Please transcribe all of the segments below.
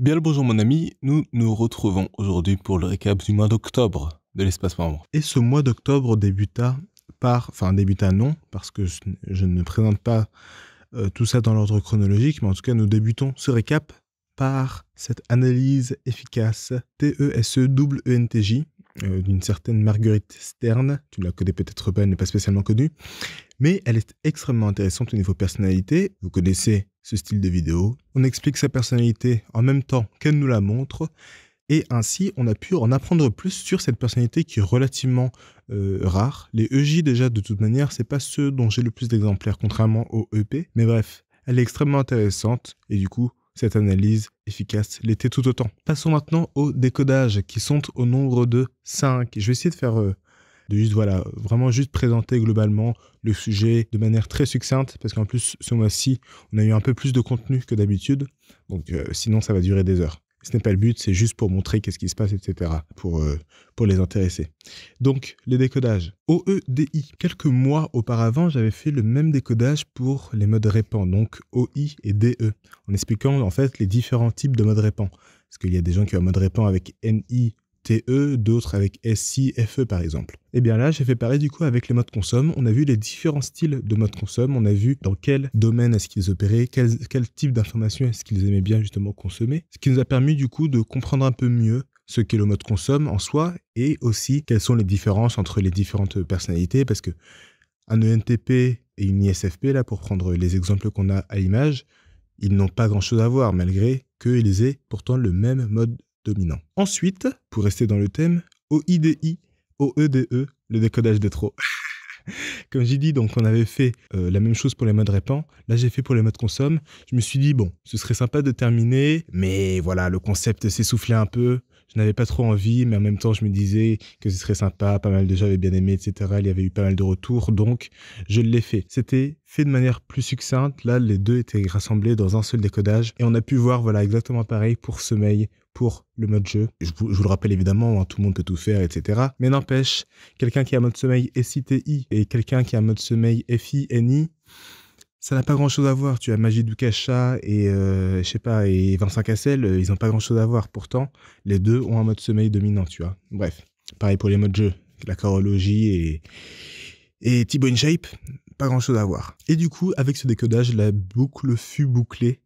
Bien le bonjour mon ami, nous nous retrouvons aujourd'hui pour le récap du mois d'octobre de l'espace membre. Et ce mois d'octobre débuta par, enfin débuta non, parce que je ne présente pas euh, tout ça dans l'ordre chronologique, mais en tout cas nous débutons ce récap par cette analyse efficace tese e e j euh, d'une certaine Marguerite Stern. Tu la connais peut-être pas, elle n'est pas spécialement connue. Mais elle est extrêmement intéressante au niveau personnalité. Vous connaissez ce style de vidéo. On explique sa personnalité en même temps qu'elle nous la montre. Et ainsi, on a pu en apprendre plus sur cette personnalité qui est relativement euh, rare. Les EJ, déjà, de toute manière, c'est pas ceux dont j'ai le plus d'exemplaires, contrairement aux EP. Mais bref, elle est extrêmement intéressante. Et du coup, cette analyse efficace l'était tout autant. Passons maintenant au décodage qui sont au nombre de 5. Je vais essayer de faire euh, de juste voilà, vraiment juste présenter globalement le sujet de manière très succincte parce qu'en plus ce mois-ci, on a eu un peu plus de contenu que d'habitude. Donc euh, sinon ça va durer des heures. Ce n'est pas le but, c'est juste pour montrer qu'est-ce qui se passe, etc., pour, euh, pour les intéresser. Donc, les décodages. OEDI. Quelques mois auparavant, j'avais fait le même décodage pour les modes répands, donc OI et DE, en expliquant en fait les différents types de modes répands. Parce qu'il y a des gens qui ont un mode répand avec NI TE, d'autres avec SI, FE par exemple. Et eh bien là, j'ai fait pareil du coup avec les modes consomme. On a vu les différents styles de modes consomme, on a vu dans quel domaine est-ce qu'ils opéraient, quel, type d'informations est-ce qu'ils aimaient bien justement consommer, ce qui nous a permis du coup de comprendre un peu mieux ce qu'est le mode consomme en soi et aussi quelles sont les différences entre les différentes personnalités parce que un ENTP et une ISFP, là, pour prendre les exemples qu'on a à l'image, ils n'ont pas grand-chose à voir, malgré qu'ils aient pourtant le même mode dominant. Ensuite, pour rester dans le thème, OIDI, OEDE, e, le décodage des trop. Comme j'ai dit, donc on avait fait euh, la même chose pour les modes répand. Là, j'ai fait pour les modes consomme. Je me suis dit, bon, ce serait sympa de terminer, mais voilà, le concept s'essoufflait un peu. Je n'avais pas trop envie, mais en même temps, je me disais que ce serait sympa. Pas mal de gens avaient bien aimé, etc. Il y avait eu pas mal de retours, donc je l'ai fait. C'était fait de manière plus succincte. Là, les deux étaient rassemblés dans un seul décodage. Et on a pu voir, voilà, exactement pareil pour Sommeil, pour le mode jeu. Je vous, le rappelle évidemment, hein, tout le monde peut tout faire, etc. Mais n'empêche, quelqu'un qui a un mode sommeil SITI et quelqu'un qui a un mode sommeil FINI, ça n'a pas grand chose à voir. Tu as Magie Cacha et, euh, je sais pas, et Vincent Cassel, euh, ils n'ont pas grand chose à voir. Pourtant, les deux ont un mode sommeil dominant, tu vois. Bref, pareil pour les modes jeu, la chorologie et, et bone Shape, pas grand chose à voir. Et du coup, avec ce décodage, la boucle fut bouclée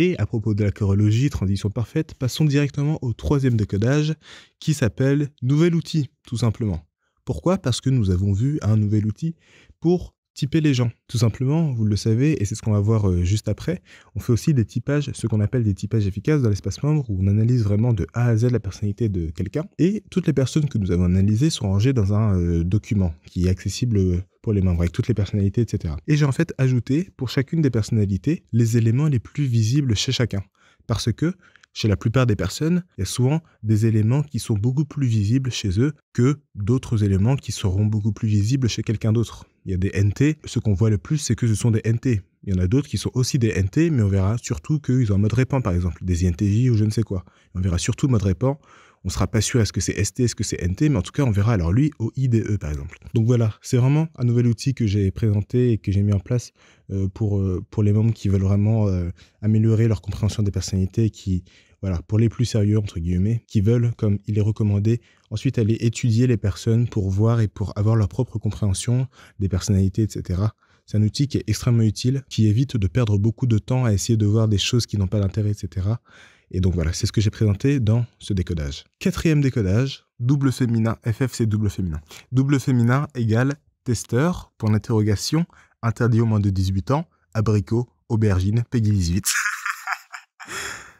et à propos de la chorologie, transition parfaite, passons directement au troisième décodage qui s'appelle nouvel outil, tout simplement. Pourquoi Parce que nous avons vu un nouvel outil pour typer les gens, tout simplement, vous le savez, et c'est ce qu'on va voir euh, juste après. On fait aussi des typages, ce qu'on appelle des typages efficaces dans l'espace membre, où on analyse vraiment de A à Z la personnalité de quelqu'un. Et toutes les personnes que nous avons analysées sont rangées dans un euh, document qui est accessible euh, pour les membres, avec toutes les personnalités, etc. Et j'ai en fait ajouté pour chacune des personnalités les éléments les plus visibles chez chacun. Parce que chez la plupart des personnes, il y a souvent des éléments qui sont beaucoup plus visibles chez eux que d'autres éléments qui seront beaucoup plus visibles chez quelqu'un d'autre il y a des NT. Ce qu'on voit le plus, c'est que ce sont des NT. Il y en a d'autres qui sont aussi des NT, mais on verra surtout qu'ils ont un mode répand, par exemple, des INTJ ou je ne sais quoi. On verra surtout mode répand. On ne sera pas sûr est-ce que c'est ST, est-ce que c'est NT, mais en tout cas, on verra alors lui au IDE, par exemple. Donc voilà, c'est vraiment un nouvel outil que j'ai présenté et que j'ai mis en place euh, pour, euh, pour les membres qui veulent vraiment euh, améliorer leur compréhension des personnalités qui voilà, pour les plus sérieux, entre guillemets, qui veulent, comme il est recommandé, ensuite aller étudier les personnes pour voir et pour avoir leur propre compréhension des personnalités, etc. C'est un outil qui est extrêmement utile, qui évite de perdre beaucoup de temps à essayer de voir des choses qui n'ont pas d'intérêt, etc. Et donc voilà, c'est ce que j'ai présenté dans ce décodage. Quatrième décodage, double féminin, FFC double féminin. Double féminin égale testeur, point d'interrogation, interdit aux moins de 18 ans, abricot, aubergine, Peggy 18.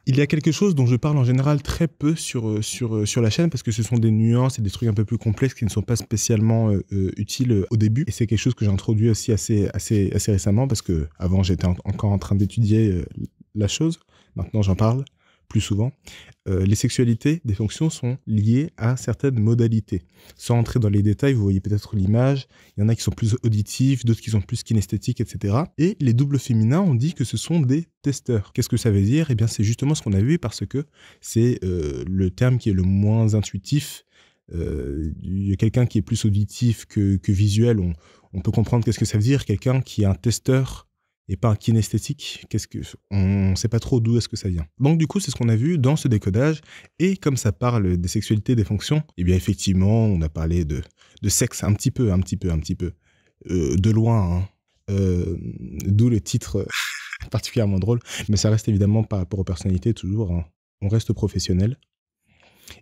il y a quelque chose dont je parle en général très peu sur, euh, sur, euh, sur la chaîne parce que ce sont des nuances et des trucs un peu plus complexes qui ne sont pas spécialement euh, utiles au début. Et c'est quelque chose que j'ai introduit aussi assez, assez, assez récemment parce que avant j'étais encore en train d'étudier la chose. Maintenant j'en parle plus souvent. Euh, les sexualités des fonctions sont liées à certaines modalités. Sans entrer dans les détails, vous voyez peut-être l'image, il y en a qui sont plus auditifs, d'autres qui sont plus kinesthétiques, etc. Et les doubles féminins, ont dit que ce sont des testeurs. Qu'est-ce que ça veut dire Eh bien, c'est justement ce qu'on a vu parce que c'est euh, le terme qui est le moins intuitif. Euh, il y a quelqu'un qui est plus auditif que, visuel, on, on peut comprendre qu'est-ce que ça veut dire. Quelqu'un qui est un testeur et pas kinesthétique. Qu'est-ce que on ne sait pas trop d'où est-ce que ça vient. Donc du coup, c'est ce qu'on a vu dans ce décodage. Et comme ça parle des sexualités, des fonctions, eh bien effectivement, on a parlé de, sexe un petit peu, un petit peu, un petit peu, euh, de loin. Hein. Euh, d'où le titre particulièrement drôle. Mais ça reste évidemment par rapport aux personnalités toujours. Hein. On reste professionnel.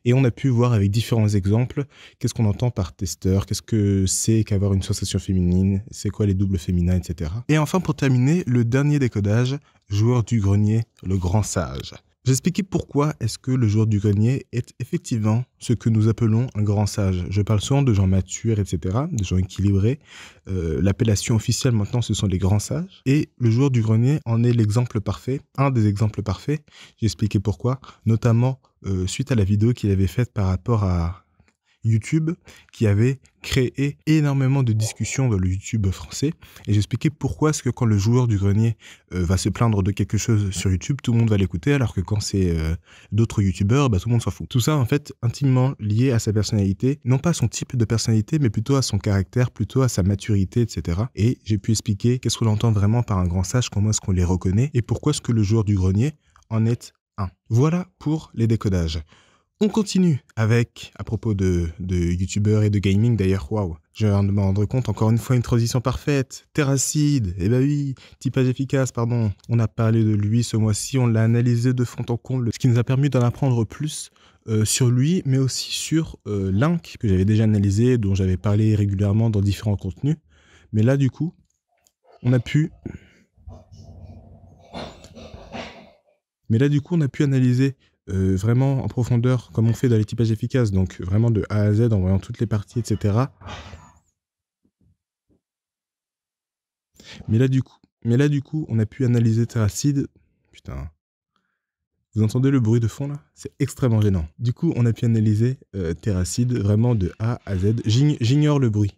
Et on a pu voir avec différents exemples qu'est-ce qu'on entend par testeur, qu'est-ce que c'est qu'avoir une sensation féminine, c'est quoi les doubles féminins, etc. Et enfin, pour terminer, le dernier décodage, joueur du grenier, le grand sage. J'expliquais pourquoi est-ce que le jour du grenier est effectivement ce que nous appelons un grand sage. Je parle souvent de gens matures, etc., de gens équilibrés. Euh, l'appellation officielle maintenant, ce sont les grands sages. Et le jour du grenier en est l'exemple parfait, un des exemples parfaits. J'expliquais pourquoi, notamment euh, suite à la vidéo qu'il avait faite par rapport à YouTube qui avait créé énormément de discussions dans le YouTube français. Et j'expliquais pourquoi est-ce que quand le joueur du grenier euh, va se plaindre de quelque chose sur YouTube, tout le monde va l'écouter, alors que quand c'est euh, d'autres YouTubeurs, bah, tout le monde s'en fout. Tout ça, en fait, intimement lié à sa personnalité, non pas à son type de personnalité, mais plutôt à son caractère, plutôt à sa maturité, etc. Et j'ai pu expliquer qu'est-ce qu'on entend vraiment par un grand sage, comment est-ce qu'on les reconnaît, et pourquoi est-ce que le joueur du grenier en est un. Voilà pour les décodages. On continue avec, à propos de, de youtubeurs et de gaming d'ailleurs, waouh, je viens de me rendre compte, encore une fois, une transition parfaite. Terracide, eh ben oui, typage efficace, pardon. On a parlé de lui ce mois-ci, on l'a analysé de fond en comble, ce qui nous a permis d'en apprendre plus euh, sur lui, mais aussi sur euh, Link, que j'avais déjà analysé, dont j'avais parlé régulièrement dans différents contenus. Mais là, du coup, on a pu mais là, du coup, on a pu analyser euh, vraiment en profondeur, comme on fait dans les efficace, donc vraiment de A à Z en voyant toutes les parties, etc. Mais là, du coup, mais là, du coup on a pu analyser Terracide. Putain. Vous entendez le bruit de fond là C'est extrêmement gênant. Du coup, on a pu analyser euh, Terracid, vraiment de A à Z. J'ignore le bruit.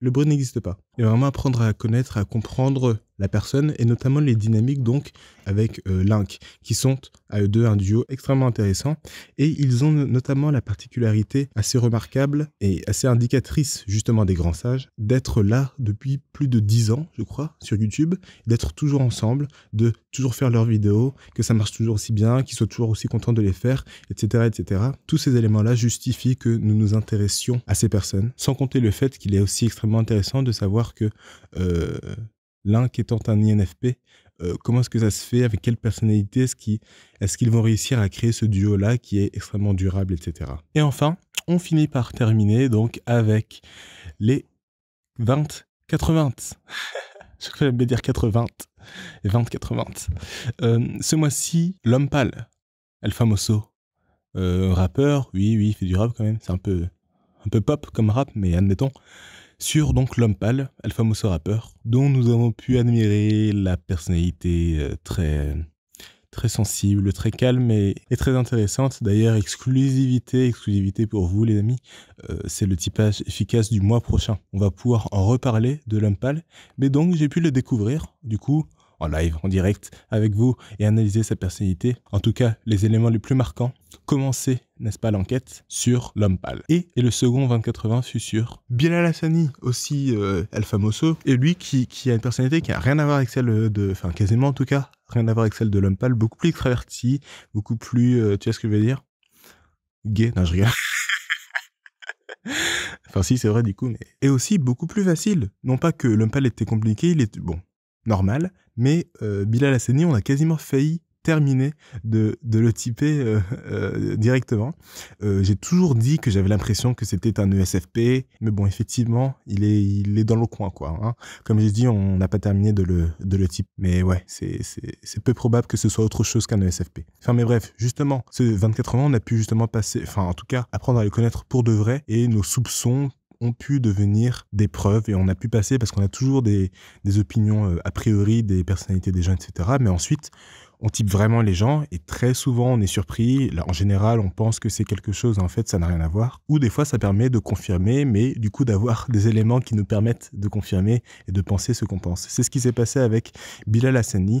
Le bruit n'existe pas. Et vraiment apprendre à connaître, à comprendre la personne et notamment les dynamiques donc avec euh, Link qui sont à eux deux un duo extrêmement intéressant et ils ont notamment la particularité assez remarquable et assez indicatrice justement des grands sages d'être là depuis plus de dix ans je crois sur YouTube d'être toujours ensemble de toujours faire leurs vidéos que ça marche toujours aussi bien qu'ils soient toujours aussi contents de les faire etc etc tous ces éléments là justifient que nous nous intéressions à ces personnes sans compter le fait qu'il est aussi extrêmement intéressant de savoir que euh, l'un qui étant un INFP, euh, comment est-ce que ça se fait, avec quelle personnalité est-ce qu'ils vont réussir à créer ce duo-là qui est extrêmement durable, etc. Et enfin, on finit par terminer donc avec les 20 80. Je que j'allais dire 80 et 20 80. Euh, ce mois-ci, l'homme pâle, El Famoso, euh, rappeur, oui, oui, il fait du rap quand même, c'est un peu, un peu pop comme rap, mais admettons sur donc l'homme pâle, El Famoso rappeur, dont nous avons pu admirer la personnalité euh, très très sensible, très calme et, très intéressante. D'ailleurs, exclusivité, exclusivité pour vous les amis, euh, c'est le typage efficace du mois prochain. On va pouvoir en reparler de l'homme mais donc j'ai pu le découvrir du coup en live, en direct avec vous et analyser sa personnalité, en tout cas les éléments les plus marquants commencer, n'est-ce pas, l'enquête sur l'homme pâle. Et, et, le second 2080 fut sur Bilal Hassani, aussi euh, El Famoso, et lui qui, qui, a une personnalité qui a rien à voir avec celle de, enfin quasiment en tout cas, rien à voir avec celle de l'homme pâle, beaucoup plus extraverti, beaucoup plus, euh, tu vois ce que je veux dire Gay, non je rigole. enfin si c'est vrai du coup, mais... Et aussi beaucoup plus facile. Non pas que l'homme pâle était compliqué, il est bon, normal, mais euh, Bilal Hassani, on a quasiment failli terminé de, le typer euh, euh, directement. Euh, j'ai toujours dit que j'avais l'impression que c'était un ESFP, mais bon, effectivement, il est, dans le coin, quoi. Hein. Comme j'ai dit, on n'a pas terminé de le, de Mais ouais, c'est peu probable que ce soit autre chose qu'un ESFP. Enfin, mais bref, justement, ce 24 ans, on a pu justement passer, enfin, en tout cas, apprendre à le connaître pour de vrai, et nos soupçons ont pu devenir des preuves et on a pu passer parce qu'on a toujours des, opinions euh, a priori des personnalités des gens, etc. Mais ensuite, on type vraiment les gens et très souvent on est surpris. Là, en général, on pense que c'est quelque chose, en fait, ça n'a rien à voir. Ou des fois, ça permet de confirmer, mais du coup d'avoir des éléments qui nous permettent de confirmer et de penser ce qu'on pense. C'est ce qui s'est passé avec Bilal Hassani.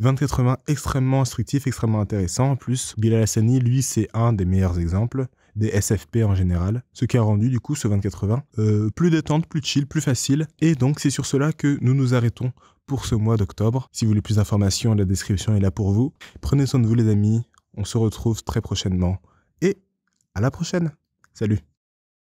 2080 extrêmement instructif, extrêmement intéressant. En plus, Bilal Hassani, lui, c'est un des meilleurs exemples des SFP en général, ce qui a rendu du coup ce 2080 euh, plus détente, plus chill, plus facile. Et donc c'est sur cela que nous nous arrêtons pour ce mois d'octobre. Si vous voulez plus d'informations, la description est là pour vous. Prenez soin de vous les amis, on se retrouve très prochainement et à la prochaine. Salut